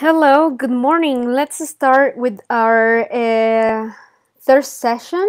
Hello, good morning. Let's start with our uh, third session,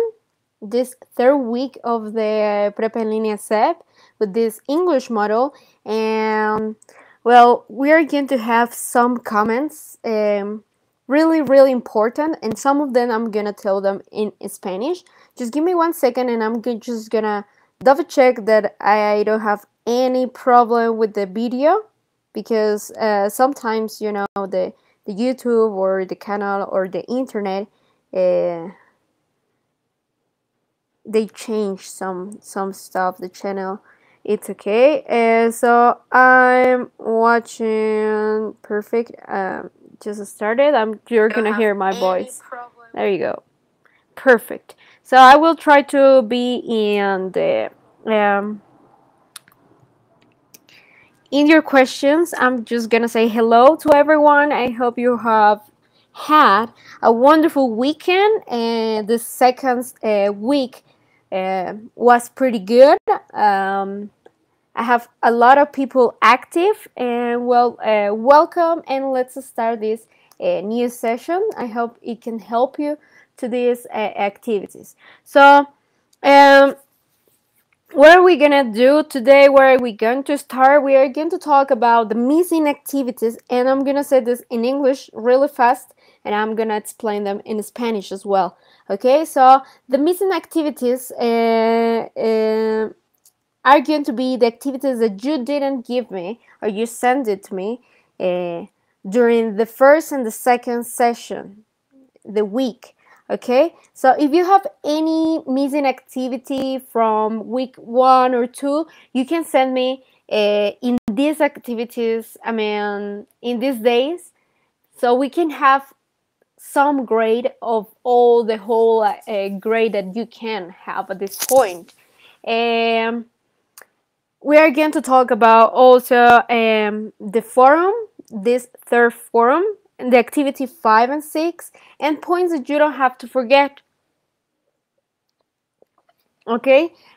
this third week of the Prepa en Línea SEP with this English model. And well, we are going to have some comments, um, really, really important. And some of them I'm going to tell them in Spanish. Just give me one second and I'm just going to double check that I don't have any problem with the video because uh, sometimes you know the the YouTube or the canal or the internet uh, they change some some stuff the channel it's okay uh, so I'm watching perfect um, just started I'm you're gonna hear my voice problem. there you go perfect so I will try to be in the um, in your questions, I'm just going to say hello to everyone. I hope you have had a wonderful weekend and the second uh, week uh, was pretty good. Um, I have a lot of people active and well, uh, welcome and let's start this uh, new session. I hope it can help you to these uh, activities. So, um, what are we gonna do today where are we going to start we are going to talk about the missing activities and i'm gonna say this in english really fast and i'm gonna explain them in spanish as well okay so the missing activities uh, uh, are going to be the activities that you didn't give me or you sent it to me uh, during the first and the second session the week okay so if you have any missing activity from week one or two you can send me uh, in these activities i mean in these days so we can have some grade of all the whole uh, grade that you can have at this point um, we are going to talk about also um, the forum this third forum the activity 5 and 6 and points that you don't have to forget. ¿Ok?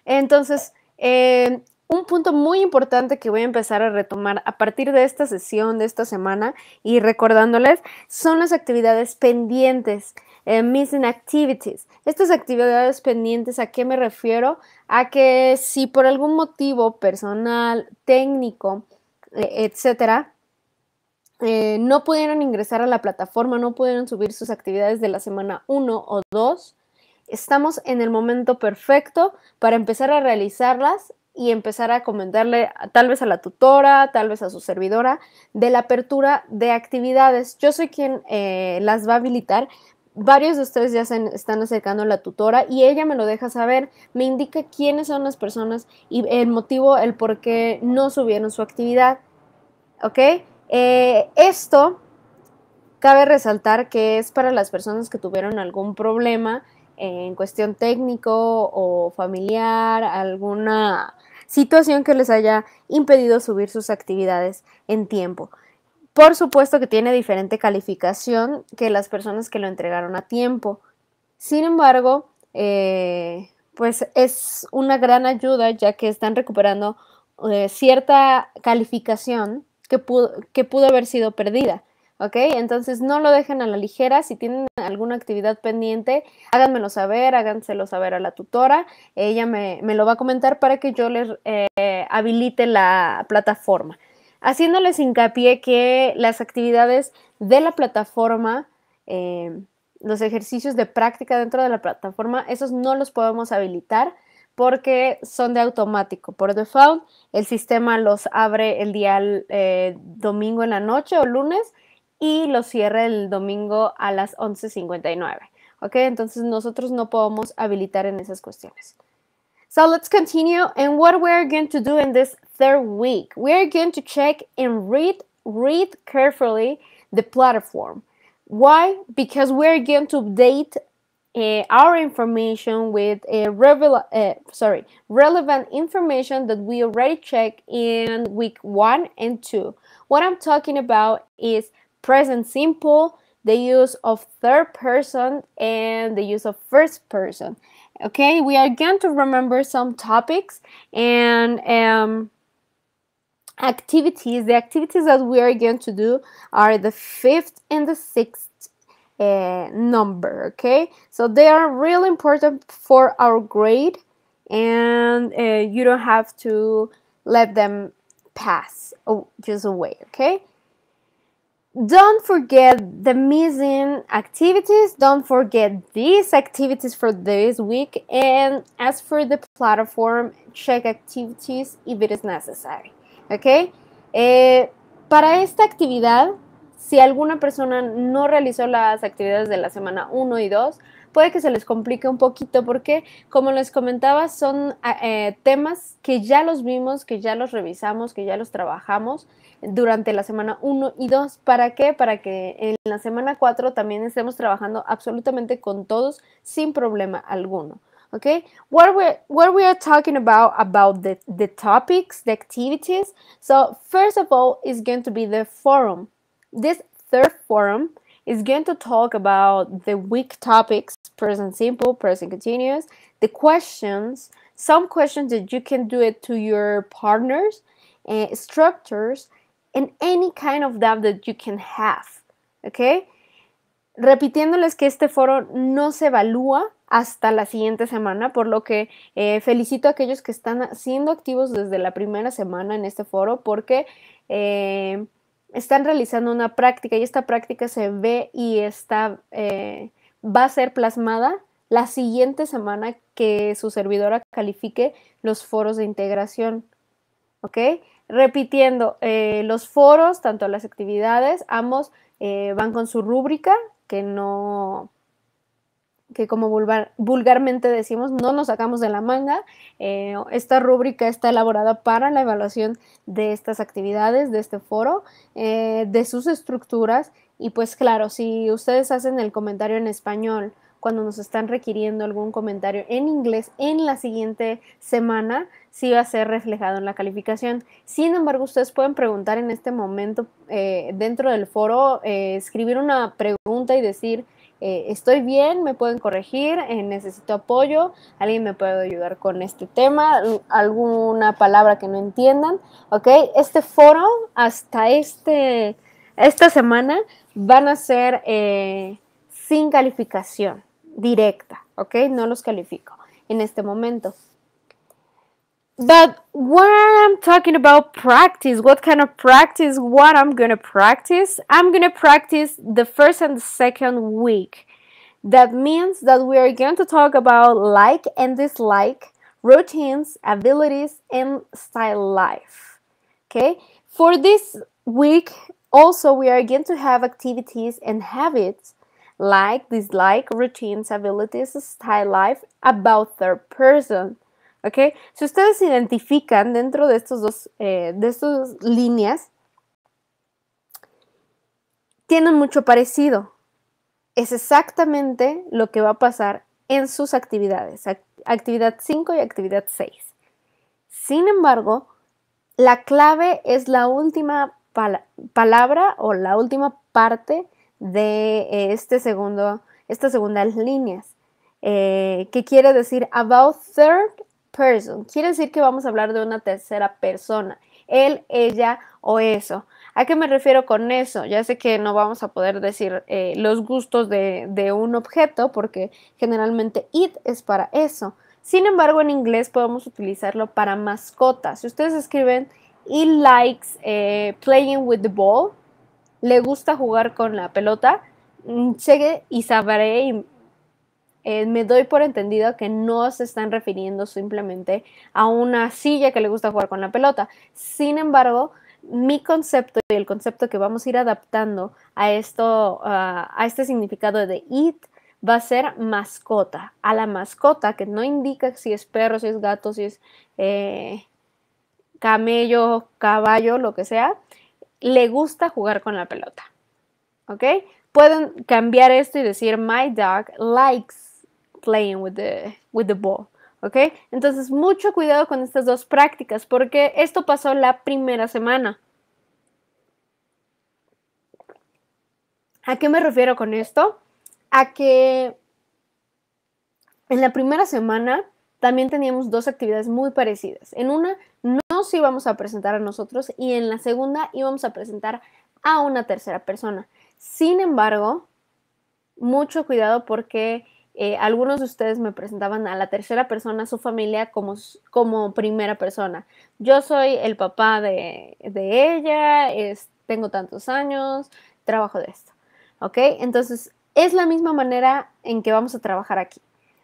Entonces, eh, un punto muy importante que voy a empezar a retomar a partir de esta sesión, de esta semana y recordándoles, son las actividades pendientes. Eh, missing activities. Estas actividades pendientes, ¿a qué me refiero? A que si por algún motivo personal, técnico, etc., eh, etcétera, eh, no pudieron ingresar a la plataforma, no pudieron subir sus actividades de la semana 1 o 2, estamos en el momento perfecto para empezar a realizarlas y empezar a comentarle tal vez a la tutora, tal vez a su servidora, de la apertura de actividades. Yo soy quien eh, las va a habilitar. Varios de ustedes ya se están acercando a la tutora y ella me lo deja saber, me indica quiénes son las personas y el motivo, el por qué no subieron su actividad. ¿Ok? Eh, esto cabe resaltar que es para las personas que tuvieron algún problema en cuestión técnico o familiar, alguna situación que les haya impedido subir sus actividades en tiempo. Por supuesto que tiene diferente calificación que las personas que lo entregaron a tiempo. Sin embargo, eh, pues es una gran ayuda ya que están recuperando eh, cierta calificación que pudo, haber sido perdida. ¿ok? Entonces no lo dejen a la ligera, si tienen alguna actividad pendiente, háganmelo saber, háganselo saber a la tutora, ella me, lo va a comentar para que yo les eh, habilite la plataforma. Haciéndoles hincapié que las actividades de la plataforma, eh, los ejercicios de práctica dentro de la plataforma, esos no los podemos habilitar porque son de automático. Por default, el sistema los abre el día eh, domingo en la noche o lunes y los cierra el domingo a las 11.59. ¿Ok? Entonces nosotros no podemos habilitar en esas cuestiones. So let's continue. And what we are going to do in this third week, we are going to check and read, read carefully the platform. Why? Because we are going to update uh, our information with a revel uh, sorry relevant information that we already checked in week one and two. What I'm talking about is present simple, the use of third person, and the use of first person. Okay, we are going to remember some topics and um, activities. The activities that we are going to do are the fifth and the sixth uh, number, okay? So they are really important for our grade and uh, you don't have to let them pass just away, okay? Don't forget the missing activities. Don't forget these activities for this week. And as for the platform, check activities if it is necessary. Okay, Eh, para esta actividad si alguna persona no realizó las actividades de la semana 1 y 2, puede que se les complique un poquito porque, como les comentaba, son ah, eh, temas que ya los vimos, que ya los revisamos, que ya los trabajamos durante la semana 1 y 2. ¿Para qué? Para que en la semana 4 también estemos trabajando absolutamente con todos sin problema alguno. okay what we what we are talking about about the the topics the activities so first of all is going to be the forum This third forum is going to talk about the week topics, present simple, present continuous, the questions, some questions that you can do it to your partners, eh, structures, and any kind of doubt that you can have. Okay? repitiéndoles que este foro no se evalúa hasta la siguiente semana, por lo que eh, felicito a aquellos que están siendo activos desde la primera semana en este foro porque eh, están realizando una práctica y esta práctica se ve y eh, va a ser plasmada la siguiente semana que su servidora califique los foros de integración. ¿Ok? Repitiendo, eh, los foros, tanto las actividades, ambos eh, van con su rúbrica, que no, que como vulgar, vulgarmente decimos, no nos sacamos de la manga. Eh, esta rúbrica está elaborada para la evaluación de estas actividades, de este foro, eh, de sus estructuras. Y pues claro, si ustedes hacen el comentario en español cuando nos están requiriendo algún comentario en inglés en la siguiente semana, sí va a ser reflejado en la calificación. Sin embargo, ustedes pueden preguntar en este momento eh, dentro del foro, escribir una pregunta y decir, eh, estoy bien, me pueden corregir, eh, necesito apoyo, alguien me puede ayudar con este tema, alguna palabra que no entiendan, ¿ok? Este foro hasta este, esta semana van a ser eh, sin calificación directa, ¿ok? No los califico en este momento. But when I'm talking about practice, what kind of practice, what I'm gonna practice, I'm gonna practice the first and the second week. That means that we are going to talk about like and dislike, routines, abilities, and style life. Okay, for this week, also, we are going to have activities and habits like dislike, routines, abilities, style life about third person. Si ustedes identifican dentro de, estos dos, eh, de estas líneas, tienen mucho parecido. Es exactamente lo que va a pasar en sus actividades, actividad 5 y actividad 6. Sin embargo, la clave es la última palabra o la última parte de eh, este segundo, estas segundas líneas, eh, que quiere decir about third person. Quiere decir que vamos a hablar de una tercera persona. Él, ella o eso. ¿A qué me refiero con eso? Ya sé que no vamos a poder decir eh, los gustos de, un objeto porque generalmente it es para eso. Sin embargo, en inglés podemos utilizarlo para mascotas. Si ustedes escriben he likes eh, playing with the ball, le gusta jugar con la pelota, mm, llegue y sabré eh, me doy por entendido que no se están refiriendo simplemente a una silla que le gusta jugar con la pelota. Sin embargo, mi concepto y el concepto que vamos a ir adaptando a esto, a este significado de it, va a ser mascota. A la mascota, que no indica si es perro, si es gato, si es eh, camello, caballo, lo que sea, le gusta jugar con la pelota. ¿Ok? Pueden cambiar esto y decir, my dog likes playing with the, with the ball. ¿Ok? Entonces, mucho cuidado con estas dos prácticas porque esto pasó la primera semana. ¿A qué me refiero con esto? A que en la primera semana también teníamos dos actividades muy parecidas. En una nos íbamos a presentar a nosotros y en la segunda íbamos a presentar a una tercera persona. Sin embargo, mucho cuidado porque eh, algunos de ustedes me presentaban a la tercera persona, su familia, como, como primera persona. Yo soy el papá de, ella, tengo tantos años, trabajo de esto. ¿Ok? Entonces, es la misma manera en que vamos a trabajar aquí.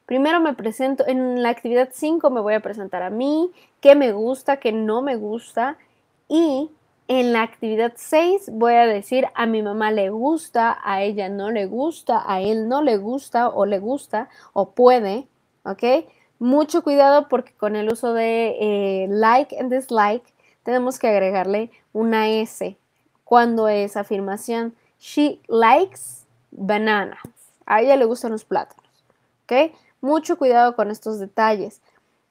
Primero me presento, en la actividad 5 me voy a presentar a mí, qué me gusta, qué no me gusta y en la actividad 6 voy a decir a mi mamá le gusta, a ella no le gusta, a él no le gusta o le gusta o puede, ¿ok? Mucho cuidado porque con el uso de eh, like and dislike tenemos que agregarle una S cuando es afirmación. She likes banana, A ella le gustan los plátanos, ¿ok? Mucho cuidado con estos detalles.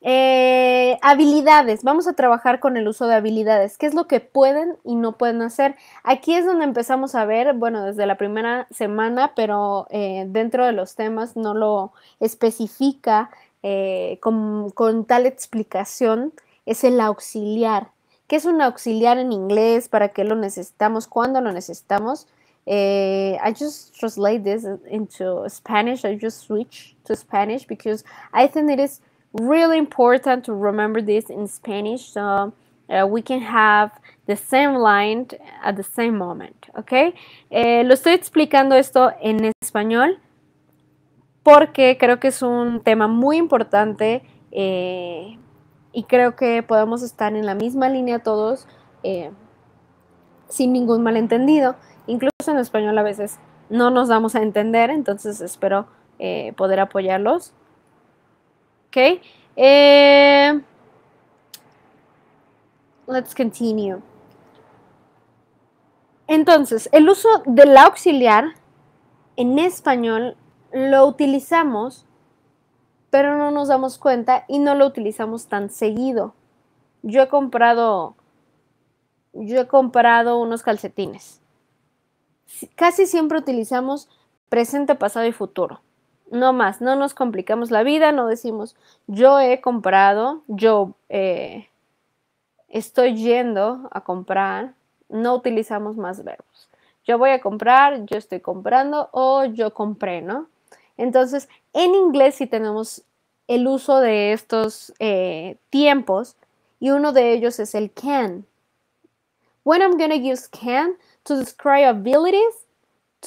Eh, habilidades, vamos a trabajar con el uso de habilidades, qué es lo que pueden y no pueden hacer. Aquí es donde empezamos a ver, bueno, desde la primera semana, pero eh, dentro de los temas no lo especifica eh, con, tal explicación, es el auxiliar. ¿Qué es un auxiliar en inglés? ¿Para qué lo necesitamos? ¿Cuándo lo necesitamos? I just translate this into Spanish. I just switch to Spanish because I think it is really important to remember this in Spanish so uh, we can have the same line at the same moment, ¿ok? Eh, lo estoy explicando esto en español porque creo que es un tema muy importante eh, y creo que podemos estar en la misma línea todos eh, sin ningún malentendido. Incluso en español a veces no nos damos a entender, entonces espero poder apoyarlos. Okay. Eh, let's continue. Entonces, el uso del auxiliar en español lo utilizamos, pero no nos damos cuenta y no lo utilizamos tan seguido. Yo he comprado, yo he comprado unos calcetines. Casi siempre utilizamos presente, pasado y futuro no más, no nos complicamos la vida, no decimos yo he comprado, yo eh, estoy yendo a comprar, no utilizamos más verbos. Yo voy a comprar, yo estoy comprando o yo compré, ¿no? Entonces, en inglés sí tenemos el uso de estos eh, tiempos y uno de ellos es el can. When I'm going to use can to describe abilities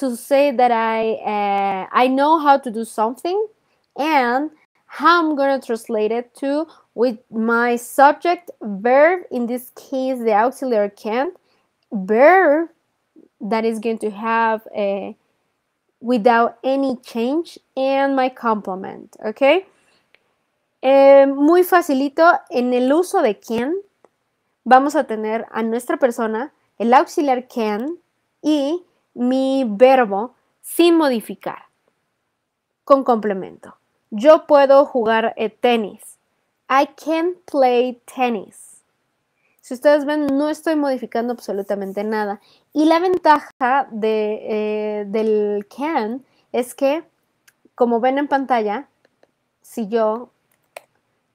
to say that I uh, I know how to do something and how I'm gonna translate it to with my subject verb in this case the auxiliary can verb that is going to have a uh, without any change and my complement okay eh, muy facilito en el uso de can vamos a tener a nuestra persona el auxiliar can y mi verbo sin modificar, con complemento. Yo puedo jugar eh, tenis. I can play tennis. Si ustedes ven, no estoy modificando absolutamente nada. Y la ventaja de, eh, del can es que, como ven en pantalla, si yo,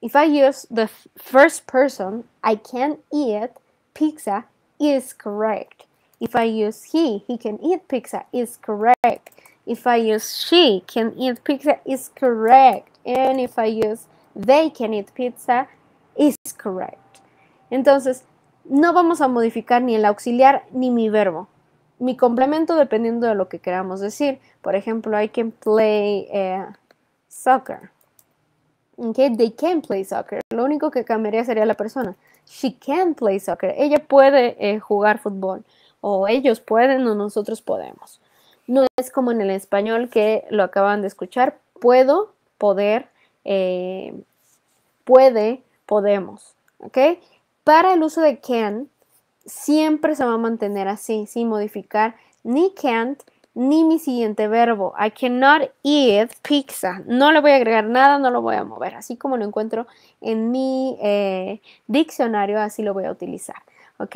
if I use the first person, I can eat pizza, is correct. If I use he, he can eat pizza is correct. If I use she can eat pizza is correct. And if I use they can eat pizza is correct. Entonces, no vamos a modificar ni el auxiliar ni mi verbo. Mi complemento dependiendo de lo que queramos decir. Por ejemplo, I can play eh, soccer. Okay, they can play soccer. Lo único que cambiaría sería la persona. She can play soccer. Ella puede eh, jugar fútbol o ellos pueden o nosotros podemos. No es como en el español que lo acaban de escuchar, puedo, poder, eh, puede, podemos. ¿Ok? Para el uso de can, siempre se va a mantener así, sin modificar ni can't ni mi siguiente verbo. I cannot eat pizza. No le voy a agregar nada, no lo voy a mover. Así como lo encuentro en mi eh, diccionario, así lo voy a utilizar. ¿Ok?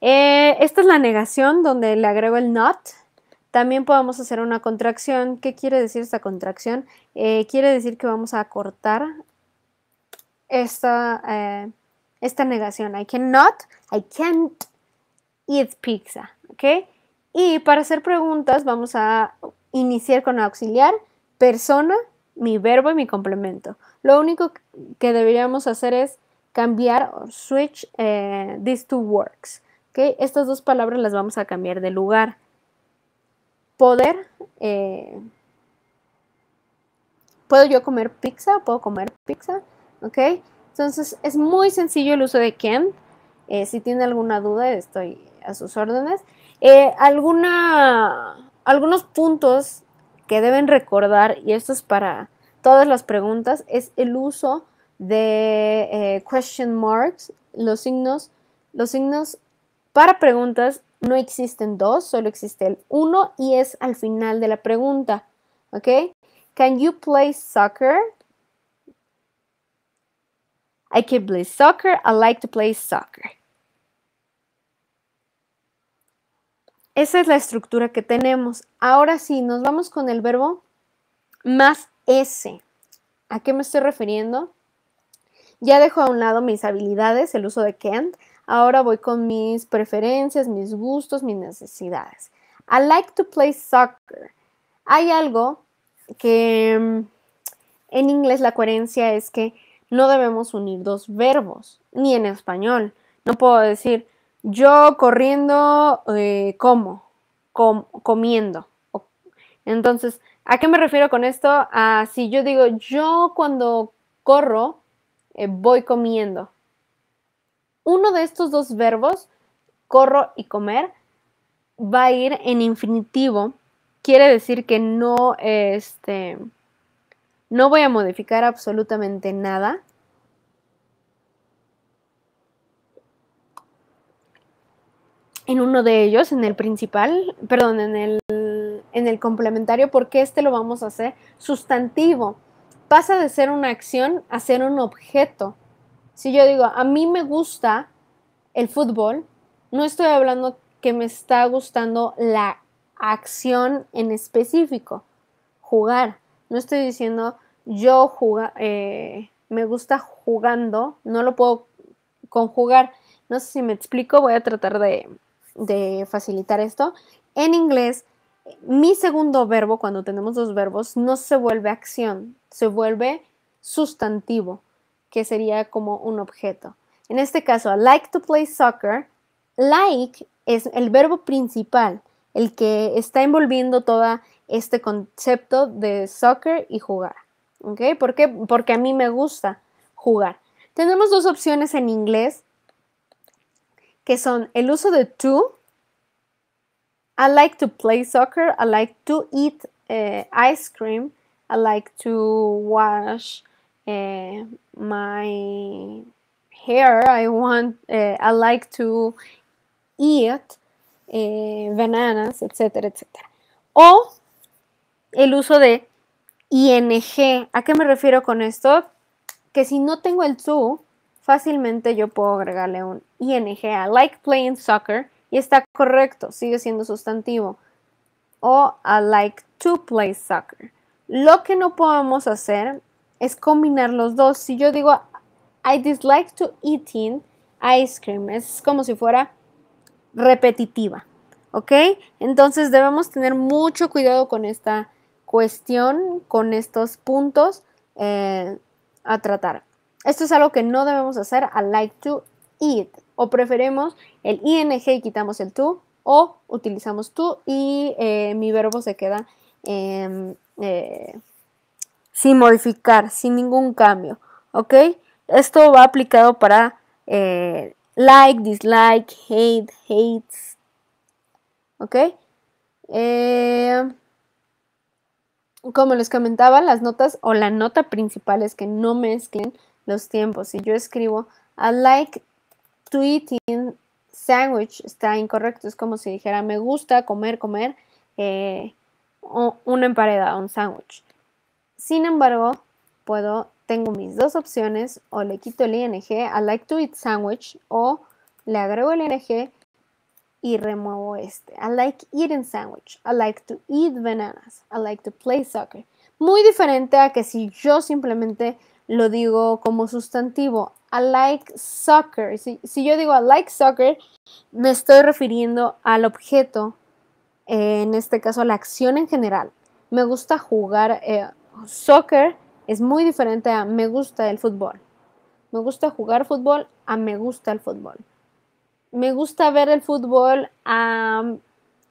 Eh, esta es la negación donde le agrego el not. También podemos hacer una contracción. ¿Qué quiere decir esta contracción? Eh, quiere decir que vamos a cortar esta, eh, esta negación. I cannot, I can't eat pizza. ¿Ok? Y para hacer preguntas vamos a iniciar con auxiliar, persona, mi verbo y mi complemento. Lo único que deberíamos hacer es cambiar switch eh, these two words. ¿okay? Estas dos palabras las vamos a cambiar de lugar. Poder. Eh, ¿Puedo yo comer pizza? ¿Puedo comer pizza? ¿Ok? Entonces es muy sencillo el uso de can. Eh, si tiene alguna duda, estoy a sus órdenes. alguna, algunos puntos que deben recordar, y esto es para todas las preguntas, es el uso de eh, question marks, los signos, los signos para preguntas no existen dos, solo existe el uno y es al final de la pregunta. ¿Ok? Can you play soccer? I can play soccer. I like to play soccer. Esa es la estructura que tenemos. Ahora sí, nos vamos con el verbo más S. ¿A qué me estoy refiriendo? Ya dejo a un lado mis habilidades, el uso de Kent. Ahora voy con mis preferencias, mis gustos, mis necesidades. I like to play soccer. Hay algo que mm, en inglés la coherencia es que no debemos unir dos verbos, ni en español. No puedo decir yo corriendo eh, como, comiendo. Entonces, ¿a qué me refiero con esto? si yo digo yo cuando corro eh, voy comiendo. Uno de estos dos verbos, corro y comer, va a ir en infinitivo. Quiere decir que no, este, no voy a modificar absolutamente nada. en uno de ellos, en el principal, perdón, en el, en el complementario, porque este lo vamos a hacer sustantivo pasa de ser una acción a ser un objeto. Si yo digo, a mí me gusta el fútbol, no estoy hablando que me está gustando la acción en específico, jugar. No estoy diciendo yo eh, me gusta jugando, no lo puedo conjugar. No sé si me explico, voy a tratar de facilitar esto. En inglés, mi segundo verbo, cuando tenemos dos verbos, no se vuelve acción, se vuelve sustantivo, que sería como un objeto. En este caso, I like to play soccer, like es el verbo principal, el que está envolviendo todo este concepto de soccer y jugar. ¿Ok? ¿Por qué? Porque a mí me gusta jugar. Tenemos dos opciones en inglés, que son el uso de to, I like to play soccer. I like to eat eh, ice cream. I like to wash eh, my hair. I want. Eh, I like to eat bananas, etc. etcétera. O el uso de ing. ¿A qué me refiero con esto? Que si no tengo el to, fácilmente yo puedo agregarle un ing. I like playing soccer. Y está correcto, sigue siendo sustantivo. O I like to play soccer. Lo que no podemos hacer es combinar los dos. Si yo digo I dislike to eating ice cream, es como si fuera repetitiva. ¿Ok? Entonces debemos tener mucho cuidado con esta cuestión, con estos puntos eh, a tratar. Esto es algo que no debemos hacer. I like to eat o preferimos el ing y quitamos el tú o utilizamos tú y eh, mi verbo se queda eh, sin modificar, sin ningún cambio. ¿Ok? Esto va aplicado para eh, like, dislike, hate, hates. ¿Ok? como les comentaba, las notas o la nota principal es que no mezclen los tiempos. Si yo escribo a like to eating sandwich está incorrecto, es como si dijera me gusta comer, comer eh, una empareda, un sándwich. Sin embargo, puedo, tengo mis dos opciones, o le quito el ing, I like to eat sandwich, o le agrego el ing y remuevo este. I like eating sandwich, I like to eat bananas, I like to play soccer. Muy diferente a que si yo simplemente lo digo como sustantivo. I like soccer. Si, yo digo I like soccer, me estoy refiriendo al objeto, eh, en este caso a la acción en general. Me gusta jugar eh, soccer, es muy diferente a me gusta el fútbol. Me gusta jugar fútbol a me gusta el fútbol. Me gusta ver el fútbol a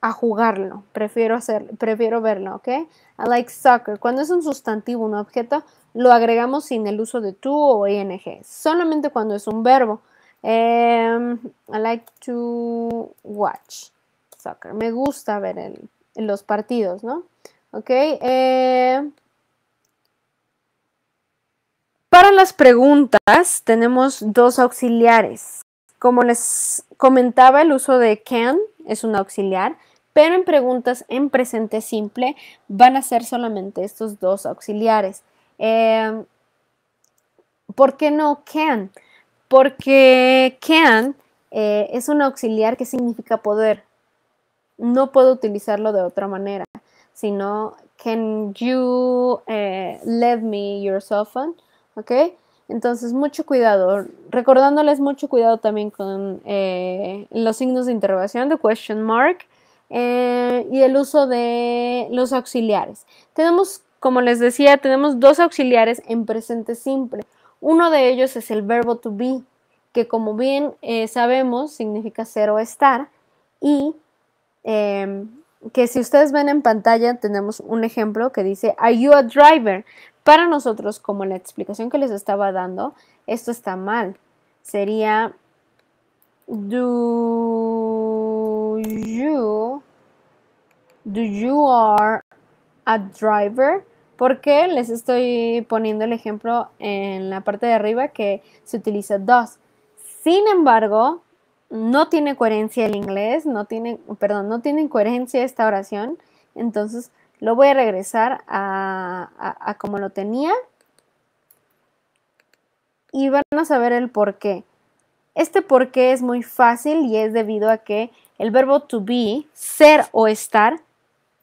a jugarlo. Prefiero, hacer, prefiero verlo, ¿ok? I like soccer. Cuando es un sustantivo, un objeto, lo agregamos sin el uso de tú o ing. Solamente cuando es un verbo. Em, I like to watch soccer. Me gusta ver el, los partidos, ¿no? Ok. Eh, para las preguntas tenemos dos auxiliares. Como les comentaba, el uso de can es un auxiliar pero en preguntas en presente simple van a ser solamente estos dos auxiliares. Em, ¿Por qué no can? Porque can eh, es un auxiliar que significa poder. No puedo utilizarlo de otra manera, sino can you eh, let me your cell phone? ¿Ok? Entonces, mucho cuidado. Recordándoles mucho cuidado también con eh, los signos de interrogación, de question mark, eh, y el uso de los auxiliares. Tenemos, como les decía, tenemos dos auxiliares en presente simple. Uno de ellos es el verbo to be, que como bien eh, sabemos significa ser o estar, y em, que si ustedes ven en pantalla tenemos un ejemplo que dice, ¿Are you a driver? Para nosotros, como la explicación que les estaba dando, esto está mal. Sería, Do you do you are a driver? Porque les estoy poniendo el ejemplo en la parte de arriba que se utiliza dos Sin embargo, no tiene coherencia el inglés, no tiene, perdón, no tiene coherencia esta oración. Entonces lo voy a regresar a, a como lo tenía y van a saber el por qué. Este por qué es muy fácil y es debido a que el verbo to be, ser o estar,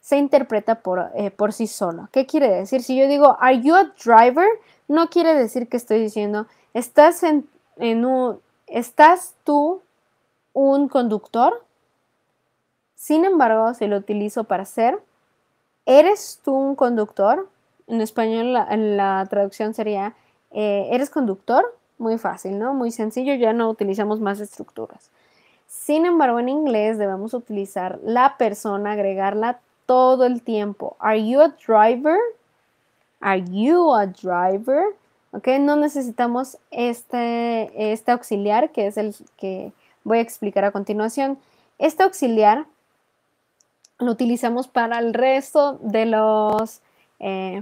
se interpreta eh, por, sí solo. ¿Qué quiere decir? Si yo digo, ¿Are you a driver? No quiere decir que estoy diciendo, ¿estás, en, ¿estás tú un conductor? Sin embargo, si lo utilizo para ser, ¿eres tú un conductor? En español la, la traducción sería, eh, ¿eres conductor? Muy fácil, ¿no? Muy sencillo, ya no utilizamos más estructuras. Sin embargo, en inglés debemos utilizar la persona, agregarla todo el tiempo. Are you a driver? Are you a driver? ¿Ok? No necesitamos este, este auxiliar, que es el que voy a explicar a continuación. Este auxiliar lo utilizamos para el resto de los... Eh,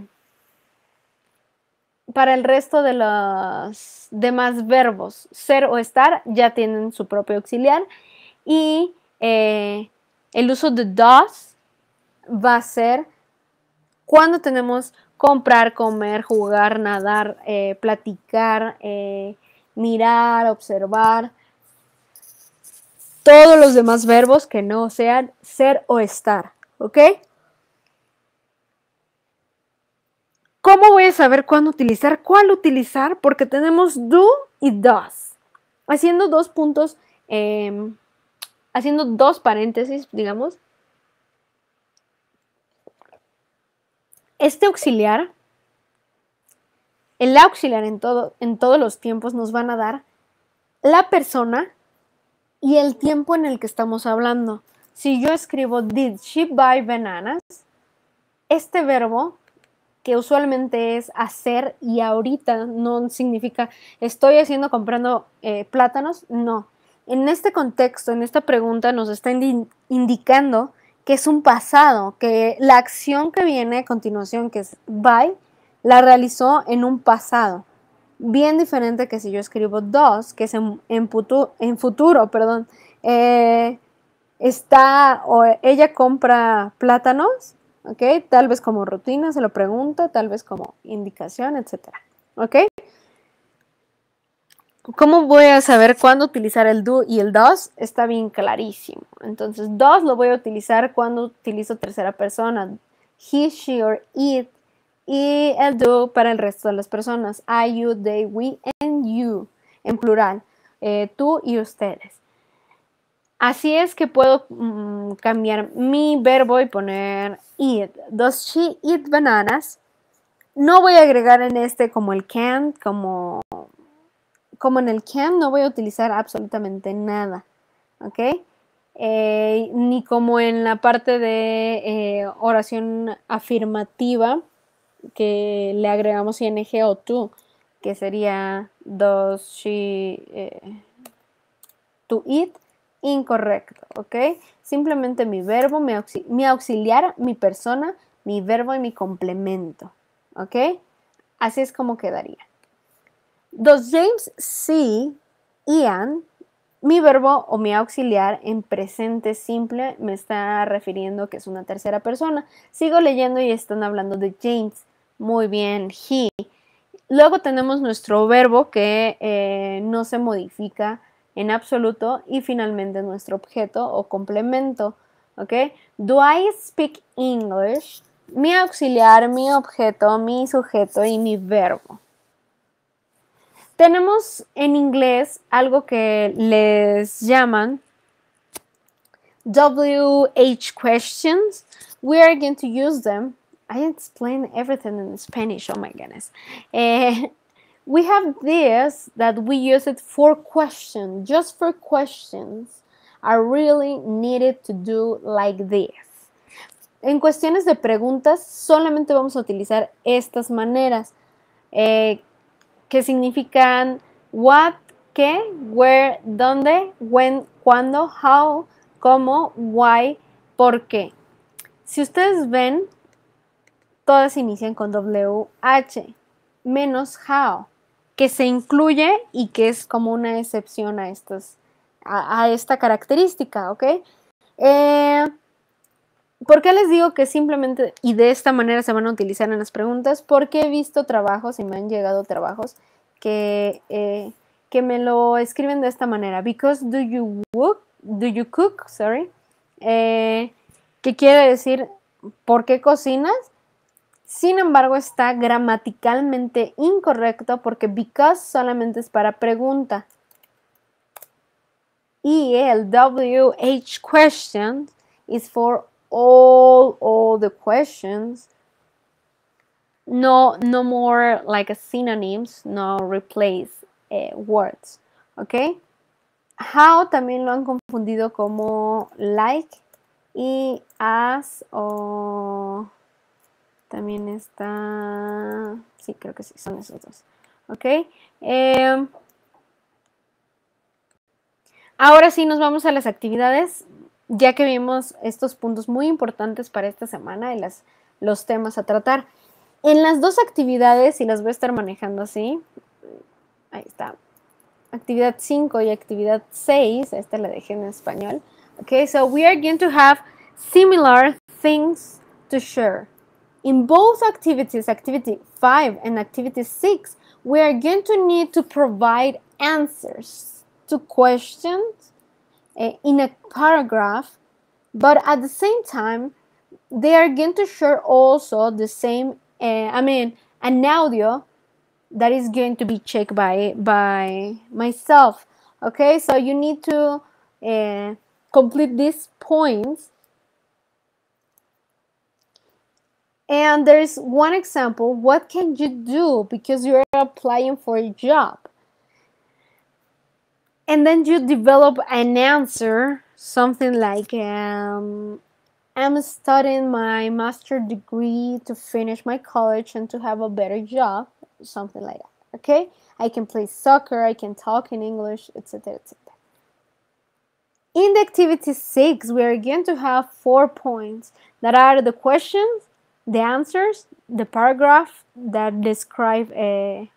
para el resto de los demás verbos, ser o estar, ya tienen su propio auxiliar. Y eh, el uso de dos va a ser cuando tenemos comprar, comer, jugar, nadar, eh, platicar, eh, mirar, observar. Todos los demás verbos que no sean ser o estar, ¿ok? ¿Cómo voy a saber cuándo utilizar, cuál utilizar? Porque tenemos do y does. Haciendo dos puntos, em, haciendo dos paréntesis, digamos. Este auxiliar, el auxiliar en, todo, en todos los tiempos nos van a dar la persona y el tiempo en el que estamos hablando. Si yo escribo did she buy bananas, este verbo que usualmente es hacer y ahorita no significa estoy haciendo comprando eh, plátanos, no. En este contexto, en esta pregunta, nos está indicando que es un pasado, que la acción que viene a continuación, que es buy, la realizó en un pasado. Bien diferente que si yo escribo dos, que es en, futuro, perdón. Eh, está o ella compra plátanos, Tal vez como rutina se lo pregunta, tal vez como indicación, etcétera, ¿ok? ¿Cómo voy a saber cuándo utilizar el do y el does? Está bien clarísimo. Entonces, dos lo voy a utilizar cuando utilizo tercera persona. He, she, or it. Y el do para el resto de las personas. I, you, they, we, and you. En plural. Eh, tú y ustedes. Así es que puedo mm, cambiar mi verbo y poner eat. Does she eat bananas? No voy a agregar en este como el can, como, como en el can no voy a utilizar absolutamente nada. ¿Ok? Eh, ni como en la parte de eh, oración afirmativa que le agregamos ing o tú, que sería does she eh, to eat incorrecto, ¿ok? Simplemente mi verbo, mi, auxiliar, mi persona, mi verbo y mi complemento, ¿ok? Así es como quedaría. Dos James sí, Ian, mi verbo o mi auxiliar en presente simple me está refiriendo que es una tercera persona. Sigo leyendo y están hablando de James. Muy bien, he. Luego tenemos nuestro verbo que eh, no se modifica en absoluto y finalmente nuestro objeto o complemento. ¿Ok? Do I speak English? Mi auxiliar, mi objeto, mi sujeto y mi verbo. Tenemos en inglés algo que les llaman WH questions. We are going to use them. I explain everything in Spanish, oh my goodness. Eh, we have this that we use it for questions, just for questions are really needed to do like this. En cuestiones de preguntas, solamente vamos a utilizar estas maneras eh, que significan what, qué, where, dónde, when, cuándo, how, cómo, why, por qué. Si ustedes ven, todas inician con WH, menos how que se incluye y que es como una excepción a, estas, a, esta característica, ¿ok? Eh, ¿Por qué les digo que simplemente y de esta manera se van a utilizar en las preguntas? Porque he visto trabajos y me han llegado trabajos que, eh, que me lo escriben de esta manera. Because do you cook? Do you cook? Sorry. Eh, ¿Qué quiere decir? ¿Por qué cocinas? Sin embargo, está gramaticalmente incorrecto porque because solamente es para pregunta. Y e el WH question is for all, all the questions. No, no more like synonyms, no replace eh, words. ¿Ok? How también lo han confundido como like y as o... También está... Sí, creo que sí, son esos dos. ¿Ok? Eh, ahora sí, nos vamos a las actividades, ya que vimos estos puntos muy importantes para esta semana y las, los temas a tratar. En las dos actividades, y las voy a estar manejando así, ahí está, actividad 5 y actividad 6, esta la dejé en español. Ok, so we are going to have similar things to share. In both activities, activity 5 and activity 6, we are going to need to provide answers to questions uh, in a paragraph, but at the same time, they are going to share also the same, uh, I mean, an audio that is going to be checked by, by myself. Okay, so you need to uh, complete these points And there's one example, what can you do because you're applying for a job? And then you develop an answer, something like, um, I'm studying my master degree to finish my college and to have a better job, something like that, okay? I can play soccer, I can talk in English, etc., etc. In the activity 6, we are going to have four points that are the questions, the answers, the paragraph that describe a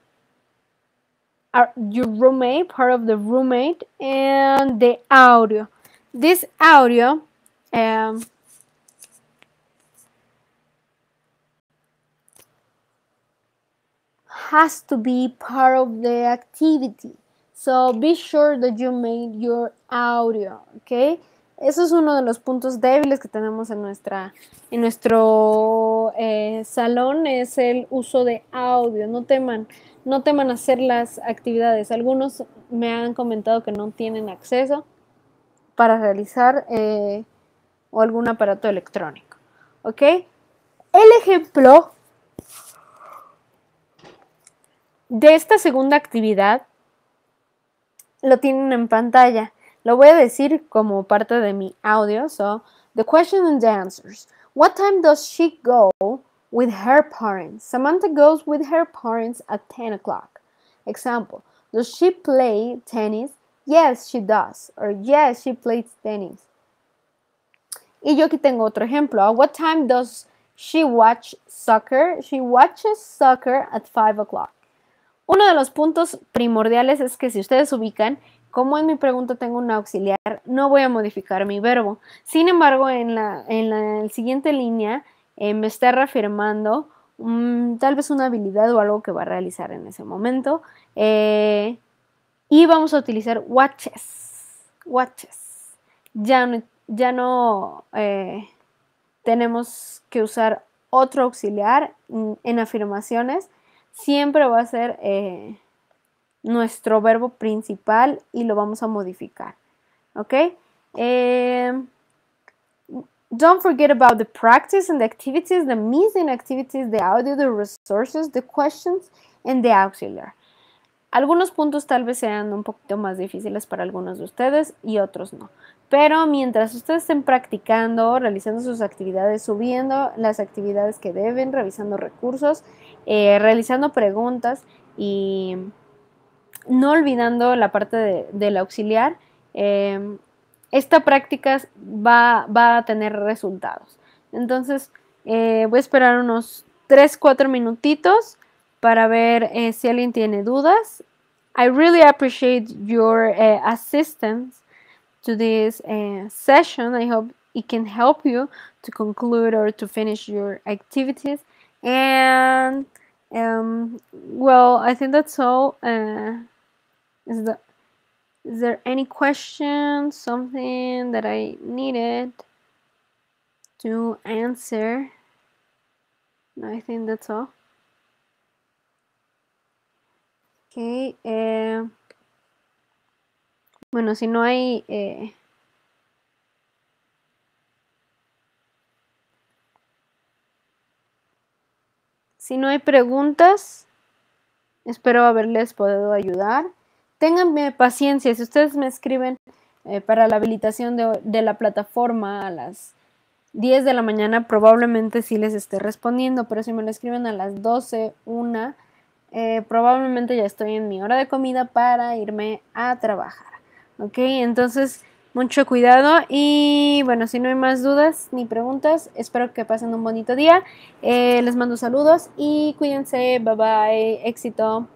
uh, your roommate, part of the roommate, and the audio. This audio um, has to be part of the activity. So be sure that you made your audio, okay? Eso es uno de los puntos débiles que tenemos en, nuestro eh, salón, es el uso de audio. No teman, no hacer las actividades. Algunos me han comentado que no tienen acceso para realizar eh, algún aparato electrónico. ¿Ok? El ejemplo de esta segunda actividad lo tienen en pantalla. Lo voy a decir como parte de mi audio. So, the question and the answers. What time does she go with her parents? Samantha goes with her parents at 10 o'clock. Example, does she play tennis? Yes, she does. Or yes, she plays tennis. Y yo aquí tengo otro ejemplo. What time does she watch soccer? She watches soccer at 5 o'clock. Uno de los puntos primordiales es que si ustedes ubican, como en mi pregunta tengo un auxiliar, no voy a modificar mi verbo. Sin embargo, en la, siguiente línea eh, me está reafirmando mm, tal vez una habilidad o algo que va a realizar en ese momento. Eh, y vamos a utilizar watches. Watches. Ya no, ya no eh, tenemos que usar otro auxiliar mm, en afirmaciones. Siempre va a ser nuestro verbo principal y lo vamos a modificar. ¿Ok? Eh, don't forget about the practice and the activities, the missing activities, the audio, the resources, the questions and the auxiliary. Algunos puntos tal vez sean un poquito más difíciles para algunos de ustedes y otros no. Pero mientras ustedes estén practicando, realizando sus actividades, subiendo las actividades que deben, revisando recursos, eh, realizando preguntas y no olvidando la parte del auxiliar, eh, esta práctica va, a tener resultados. Entonces, eh, voy a esperar unos 3-4 minutitos para ver eh, si alguien tiene dudas. I really appreciate your assistance to this session. I hope it can help you to conclude or to finish your activities. And um, well, I think that's all. Is is there any question, something that I needed to answer? No, I think that's all. Okay. Eh, bueno, si no hay... Eh, si no hay preguntas, espero haberles podido ayudar. Ténganme paciencia, si ustedes me escriben eh, para la habilitación de, la plataforma a las 10 de la mañana, probablemente sí les esté respondiendo, pero si me lo escriben a las 12, 1, eh, probablemente ya estoy en mi hora de comida para irme a trabajar. Ok, entonces mucho cuidado y bueno, si no hay más dudas ni preguntas, espero que pasen un bonito día. Eh, les mando saludos y cuídense, bye bye, éxito.